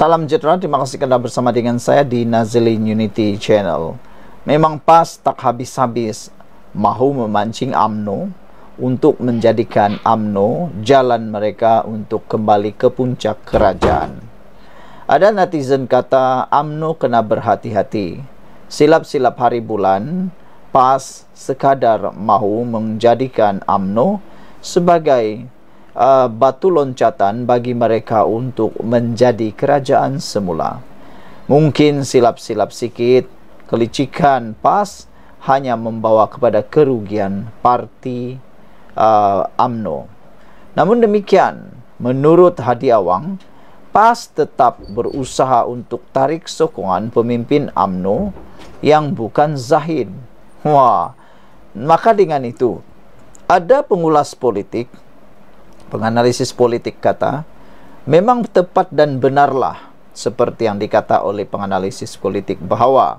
Salam sejahtera, terima kasih kerana bersama dengan saya di Nazilin Unity Channel. Memang PAS tak habis-habis mahu memancing UMNO untuk menjadikan UMNO jalan mereka untuk kembali ke puncak kerajaan. Ada netizen kata UMNO kena berhati-hati. Silap-silap hari bulan, PAS sekadar mahu menjadikan UMNO sebagai uh, batu loncatan bagi mereka untuk menjadi kerajaan semula. Mungkin silap-silap sikit, kelicikan PAS hanya membawa kepada kerugian parti uh, AMNO. Namun demikian, menurut Hadi Awang, PAS tetap berusaha untuk tarik sokongan pemimpin AMNO yang bukan Zahid. Wah, maka dengan itu, ada pengulas politik penganalisis politik kata, memang tepat dan benarlah seperti yang dikata oleh penganalisis politik bahawa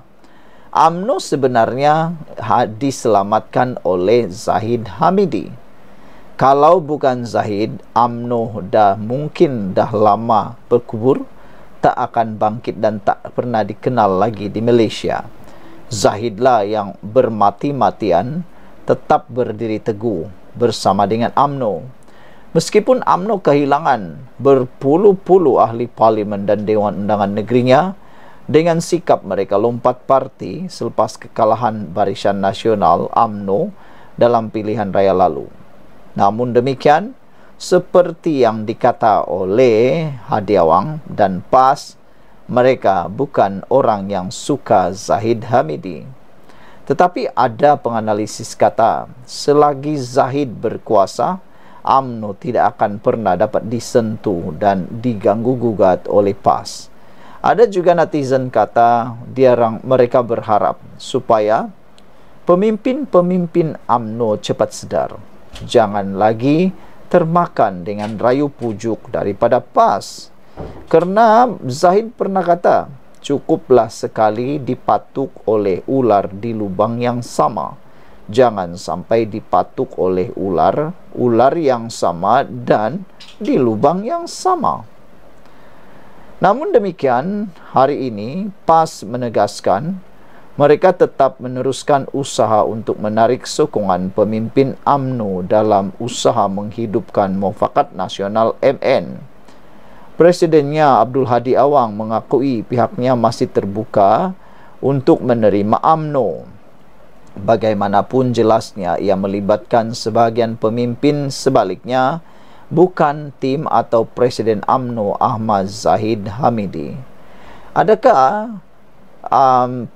Amno sebenarnya ha, diselamatkan oleh Zahid Hamidi. Kalau bukan Zahid, Amno dah mungkin dah lama berkubur, tak akan bangkit dan tak pernah dikenal lagi di Malaysia. Zahidlah yang bermati-matian tetap berdiri teguh bersama dengan Amno. Meskipun UMNO kehilangan berpuluh-puluh ahli parlimen dan Dewan Undangan Negerinya dengan sikap mereka lompat parti selepas kekalahan Barisan Nasional UMNO dalam pilihan raya lalu. Namun demikian, seperti yang dikata oleh Hadiawang dan PAS, mereka bukan orang yang suka Zahid Hamidi. Tetapi ada penganalisis kata, selagi Zahid berkuasa, UMNO tidak akan pernah dapat disentuh dan diganggu-gugat oleh PAS. Ada juga netizen kata dia orang mereka berharap supaya pemimpin-pemimpin UMNO cepat sedar. Jangan lagi termakan dengan rayu pujuk daripada PAS. Karena Zahid pernah kata, cukuplah sekali dipatuk oleh ular di lubang yang sama jangan sampai dipatuk oleh ular, ular yang sama dan di lubang yang sama. Namun demikian, hari ini PAS menegaskan mereka tetap meneruskan usaha untuk menarik sokongan pemimpin AMNO dalam usaha menghidupkan Mufakat Nasional MN. Presidennya Abdul Hadi Awang mengakui pihaknya masih terbuka untuk menerima AMNO. Bagaimanapun jelasnya ia melibatkan sebagian pemimpin sebaliknya bukan tim atau Presiden UMNO Ahmad Zahid Hamidi. Adakah um,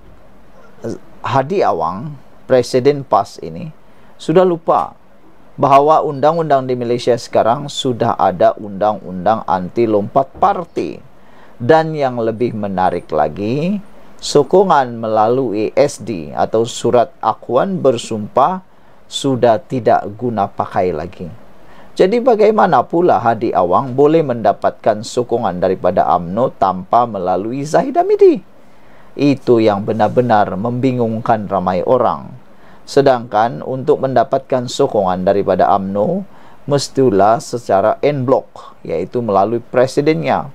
Hadi Awang, Presiden PAS ini, sudah lupa bahawa undang-undang di Malaysia sekarang sudah ada undang-undang anti lompat parti. Dan yang lebih menarik lagi, sokongan melalui SD atau surat akuan bersumpah sudah tidak guna pakai lagi. Jadi bagaimana pula Hadi Awang boleh mendapatkan sokongan daripada AMNO tanpa melalui Zahid Hamidi? Itu yang benar-benar membingungkan ramai orang. Sedangkan untuk mendapatkan sokongan daripada AMNO, mestilah secara en bloc, iaitu melalui presidennya,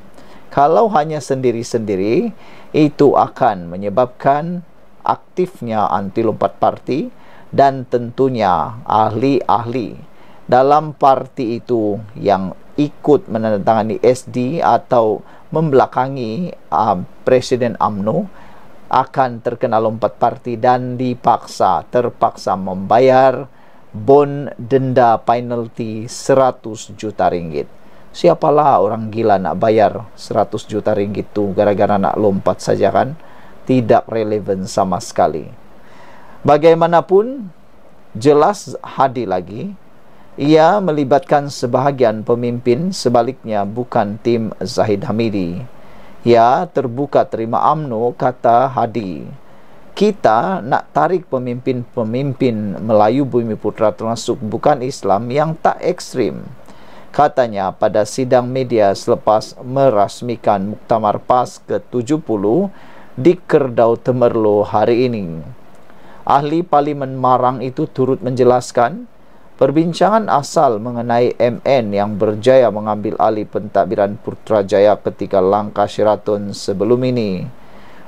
kalau hanya sendiri-sendiri itu akan menyebabkan aktifnya anti lompat parti dan tentunya ahli-ahli dalam parti itu yang ikut menandatangani SD atau membelakangi uh, Presiden AMNO akan terkena lompat parti dan dipaksa terpaksa membayar bon denda penalty 100 juta ringgit siapalah orang gila nak bayar 100 juta ringgit tu gara-gara nak lompat saja kan tidak relevan sama sekali bagaimanapun jelas hadi lagi ia melibatkan sebahagian pemimpin sebaliknya bukan tim Zahid Hamidi ia terbuka terima amno kata hadi kita nak tarik pemimpin-pemimpin Melayu Bumi Putra termasuk bukan Islam yang tak ekstrim katanya pada sidang media selepas merasmikan Muktamar PAS ke-70 di Kerdau Temerlo hari ini. Ahli Parlimen Marang itu turut menjelaskan, perbincangan asal mengenai MN yang berjaya mengambil alih pentadbiran Putrajaya ketika langkah Sheraton sebelum ini.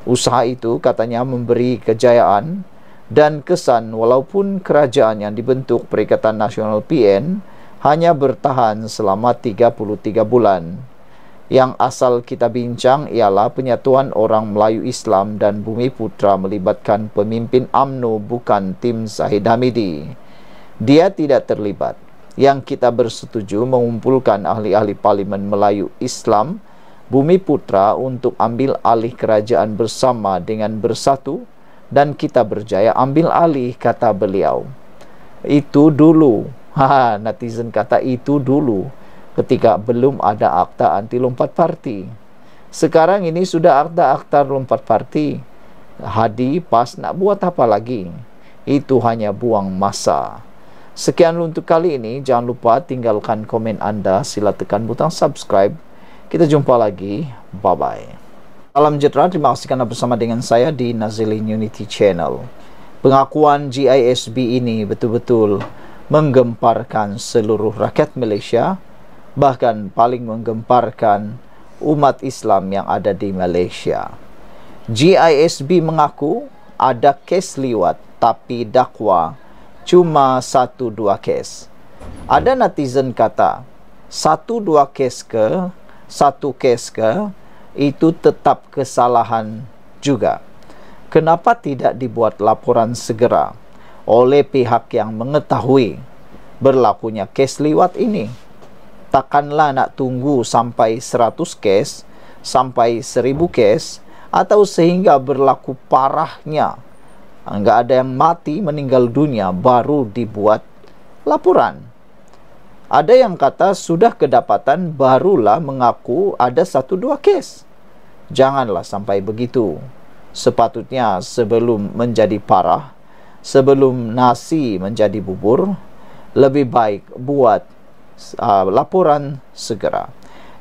Usaha itu katanya memberi kejayaan dan kesan walaupun kerajaan yang dibentuk Perikatan Nasional PN hanya bertahan selama 33 bulan. Yang asal kita bincang ialah penyatuan orang Melayu Islam dan Bumi Putra melibatkan pemimpin AMNO bukan tim Zahid Hamidi. Dia tidak terlibat. Yang kita bersetuju mengumpulkan ahli-ahli Parlimen Melayu Islam Bumi Putra untuk ambil alih kerajaan bersama dengan bersatu dan kita berjaya ambil alih kata beliau. Itu dulu Ha, netizen kata itu dulu ketika belum ada akta anti lompat parti. Sekarang ini sudah ada akta lompat parti. Hadi pas nak buat apa lagi? Itu hanya buang masa. Sekian untuk kali ini. Jangan lupa tinggalkan komen anda. Sila tekan butang subscribe. Kita jumpa lagi. Bye-bye. Salam sejahtera. terima kasih kerana bersama dengan saya di Nazilin Unity Channel. Pengakuan GISB ini betul-betul menggemparkan seluruh rakyat Malaysia bahkan paling menggemparkan umat Islam yang ada di Malaysia. GISB mengaku ada kes liwat tapi dakwa cuma satu dua kes. Ada netizen kata satu dua kes ke satu kes ke itu tetap kesalahan juga. Kenapa tidak dibuat laporan segera? oleh pihak yang mengetahui berlakunya kes liwat ini. Takkanlah nak tunggu sampai 100 kes, sampai 1000 kes atau sehingga berlaku parahnya. Enggak ada yang mati meninggal dunia baru dibuat laporan. Ada yang kata sudah kedapatan barulah mengaku ada satu dua kes. Janganlah sampai begitu. Sepatutnya sebelum menjadi parah, sebelum nasi menjadi bubur, lebih baik buat uh, laporan segera.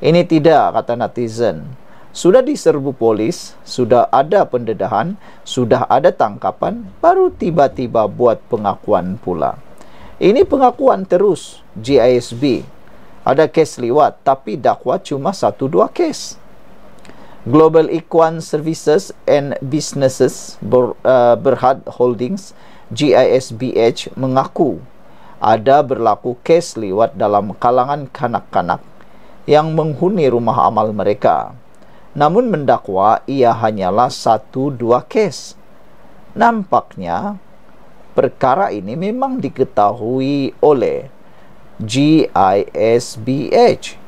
Ini tidak, kata netizen. Sudah diserbu polis, sudah ada pendedahan, sudah ada tangkapan, baru tiba-tiba buat pengakuan pula. Ini pengakuan terus, GISB. Ada kes liwat, tapi dakwa cuma satu dua kes. Global Equan Services and Businesses Ber, uh, Berhad Holdings GISBH mengaku ada berlaku kes liwat dalam kalangan kanak-kanak yang menghuni rumah amal mereka. Namun mendakwa ia hanyalah satu dua kes. Nampaknya perkara ini memang diketahui oleh GISBH.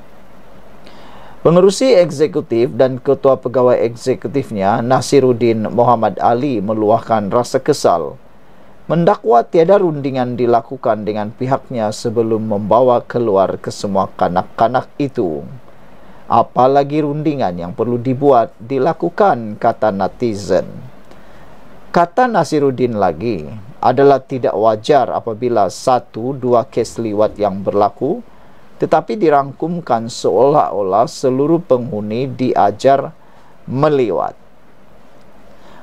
Pengerusi eksekutif dan ketua pegawai eksekutifnya Nasiruddin Muhammad Ali meluahkan rasa kesal mendakwa tiada rundingan dilakukan dengan pihaknya sebelum membawa keluar ke semua kanak-kanak itu. Apalagi rundingan yang perlu dibuat dilakukan kata netizen. Kata Nasiruddin lagi adalah tidak wajar apabila satu dua kes liwat yang berlaku berlaku tetapi dirangkumkan seolah-olah seluruh penghuni diajar meliwat.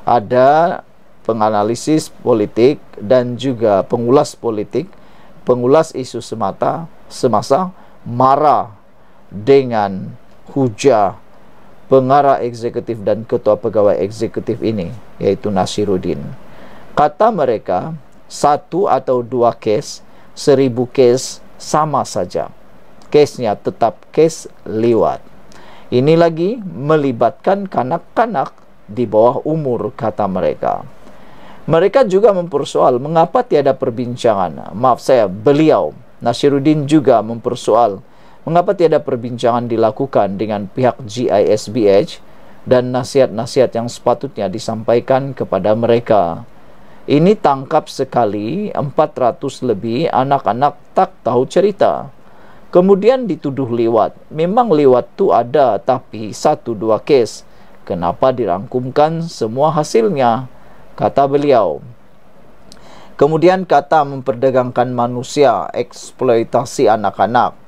Ada penganalisis politik dan juga pengulas politik, pengulas isu semata, semasa marah dengan hujah pengarah eksekutif dan ketua pegawai eksekutif ini, yaitu Nasiruddin. Kata mereka, satu atau dua kes, seribu kes, sama saja kesnya tetap kes liwat. Ini lagi melibatkan kanak-kanak di bawah umur kata mereka. Mereka juga mempersoal mengapa tiada perbincangan. Maaf saya, beliau Nasiruddin juga mempersoal mengapa tiada perbincangan dilakukan dengan pihak GISBH dan nasihat-nasihat yang sepatutnya disampaikan kepada mereka. Ini tangkap sekali 400 lebih anak-anak tak tahu cerita. Kemudian dituduh lewat. Memang lewat tu ada tapi satu dua kes. Kenapa dirangkumkan semua hasilnya? Kata beliau. Kemudian kata memperdagangkan manusia, eksploitasi anak-anak.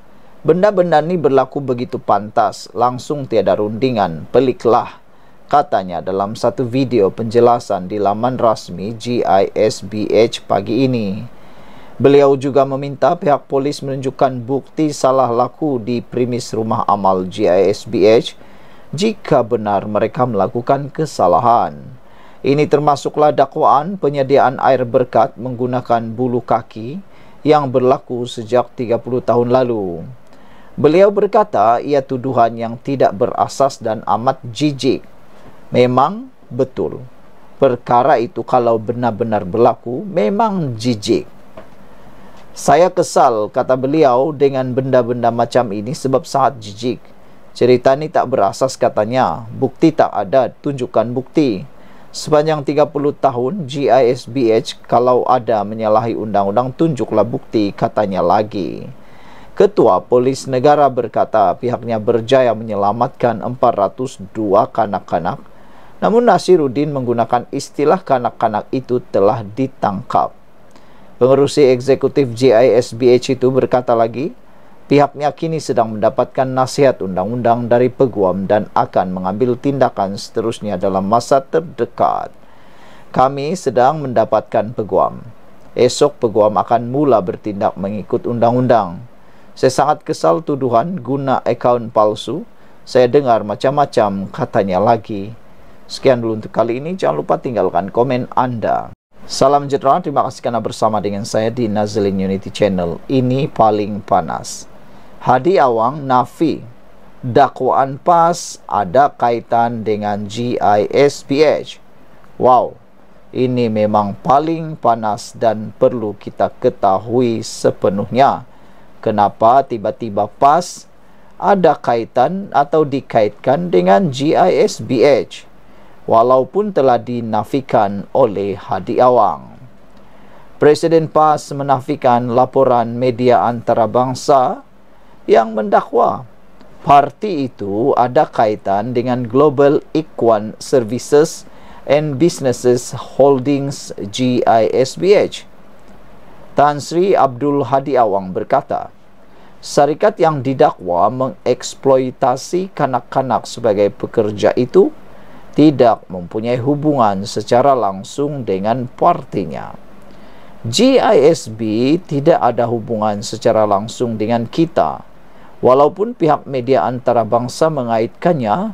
Benda-benda ni berlaku begitu pantas, langsung tiada rundingan, peliklah. Katanya dalam satu video penjelasan di laman rasmi GISBH pagi ini. Beliau juga meminta pihak polis menunjukkan bukti salah laku di premis rumah amal GISBH jika benar mereka melakukan kesalahan. Ini termasuklah dakwaan penyediaan air berkat menggunakan bulu kaki yang berlaku sejak 30 tahun lalu. Beliau berkata ia tuduhan yang tidak berasas dan amat jijik. Memang betul. Perkara itu kalau benar-benar berlaku memang jijik. Saya kesal kata beliau dengan benda-benda macam ini sebab sangat jijik. Cerita ini tak berasas katanya. Bukti tak ada, tunjukkan bukti. Sepanjang 30 tahun GISBH kalau ada menyalahi undang-undang tunjuklah bukti katanya lagi. Ketua Polis Negara berkata pihaknya berjaya menyelamatkan 402 kanak-kanak. Namun Nasiruddin menggunakan istilah kanak-kanak itu telah ditangkap. Pengerusi Eksekutif GISBH itu berkata lagi, pihaknya kini sedang mendapatkan nasihat undang-undang dari peguam dan akan mengambil tindakan seterusnya dalam masa terdekat. Kami sedang mendapatkan peguam. Esok peguam akan mula bertindak mengikut undang-undang. Saya sangat kesal tuduhan guna akaun palsu. Saya dengar macam-macam katanya lagi. Sekian dulu untuk kali ini. Jangan lupa tinggalkan komen Anda. Salam sejahtera, terima kasih kerana bersama dengan saya di Nazlin Unity Channel. Ini paling panas. Hadi Awang Nafi, dakwaan PAS ada kaitan dengan GISPH. Wow, ini memang paling panas dan perlu kita ketahui sepenuhnya. Kenapa tiba-tiba PAS ada kaitan atau dikaitkan dengan GISBH? walaupun telah dinafikan oleh Hadi Awang. Presiden PAS menafikan laporan media antarabangsa yang mendakwa parti itu ada kaitan dengan Global Equine Services and Businesses Holdings GISBH. Tan Sri Abdul Hadi Awang berkata, syarikat yang didakwa mengeksploitasi kanak-kanak sebagai pekerja itu tidak mempunyai hubungan secara langsung dengan partinya. GISB tidak ada hubungan secara langsung dengan kita. Walaupun pihak media antarabangsa mengaitkannya,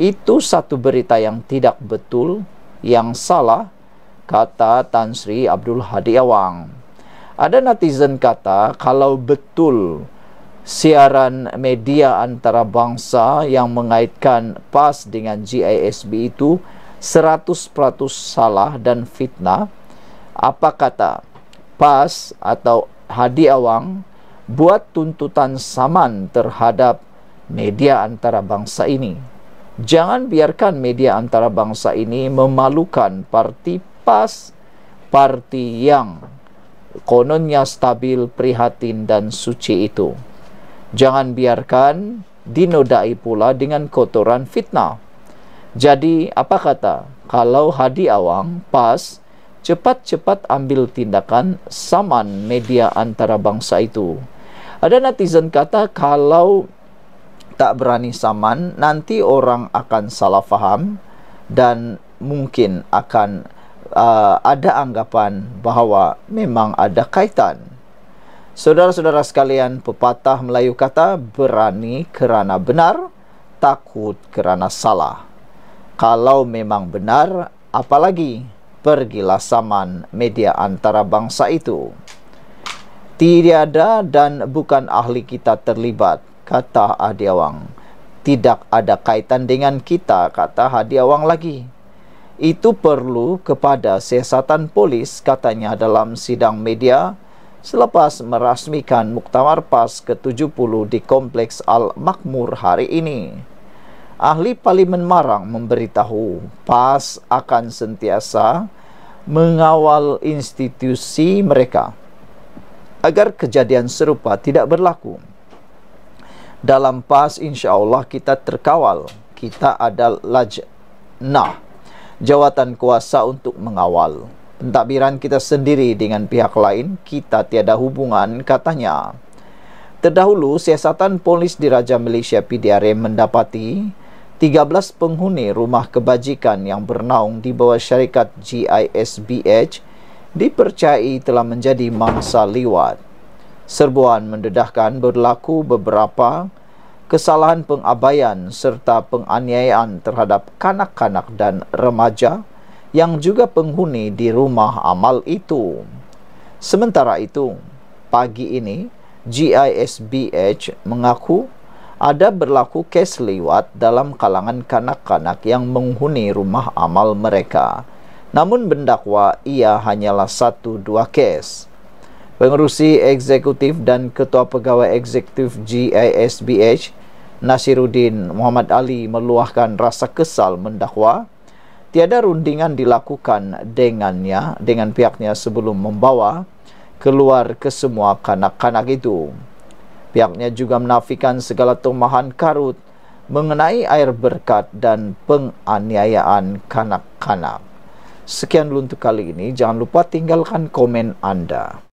itu satu berita yang tidak betul, yang salah, kata Tan Sri Abdul Hadi Awang. Ada netizen kata kalau betul, betul siaran media antarabangsa yang mengaitkan PAS dengan GISB itu 100% salah dan fitnah. Apa kata PAS atau Hadi Awang buat tuntutan saman terhadap media antarabangsa ini? Jangan biarkan media antarabangsa ini memalukan parti PAS, parti yang kononnya stabil, prihatin dan suci itu. Jangan biarkan dinodai pula dengan kotoran fitnah. Jadi, apa kata? Kalau hadi awang, pas, cepat-cepat ambil tindakan saman media antara bangsa itu. Ada netizen kata kalau tak berani saman, nanti orang akan salah faham dan mungkin akan uh, ada anggapan bahawa memang ada kaitan. Saudara-saudara sekalian, pepatah Melayu kata berani kerana benar, takut kerana salah. Kalau memang benar, apalagi pergilah saman media antara bangsa itu. Tiada dan bukan ahli kita terlibat, kata Adiawang. Tidak ada kaitan dengan kita, kata Adiawang lagi. Itu perlu kepada siasatan polis, katanya dalam sidang media, selepas merasmikan Muktamar PAS ke-70 di Kompleks Al-Makmur hari ini. Ahli Parlimen Marang memberitahu PAS akan sentiasa mengawal institusi mereka agar kejadian serupa tidak berlaku. Dalam PAS insya Allah kita terkawal, kita ada lajnah, jawatan kuasa untuk mengawal pentadbiran kita sendiri dengan pihak lain, kita tiada hubungan, katanya. Terdahulu, siasatan polis di Raja Malaysia PDRM mendapati 13 penghuni rumah kebajikan yang bernaung di bawah syarikat GISBH dipercayai telah menjadi mangsa liwat. Serbuan mendedahkan berlaku beberapa kesalahan pengabaian serta penganiayaan terhadap kanak-kanak dan remaja yang juga penghuni di rumah amal itu. Sementara itu, pagi ini GISBH mengaku ada berlaku kes liwat dalam kalangan kanak-kanak yang menghuni rumah amal mereka. Namun bendakwa ia hanyalah satu dua kes. Pengerusi eksekutif dan ketua pegawai eksekutif GISBH Nasiruddin Muhammad Ali meluahkan rasa kesal mendakwa tiada rundingan dilakukan dengannya dengan pihaknya sebelum membawa keluar ke semua kanak-kanak itu. Pihaknya juga menafikan segala tumahan karut mengenai air berkat dan penganiayaan kanak-kanak. Sekian dulu untuk kali ini, jangan lupa tinggalkan komen Anda.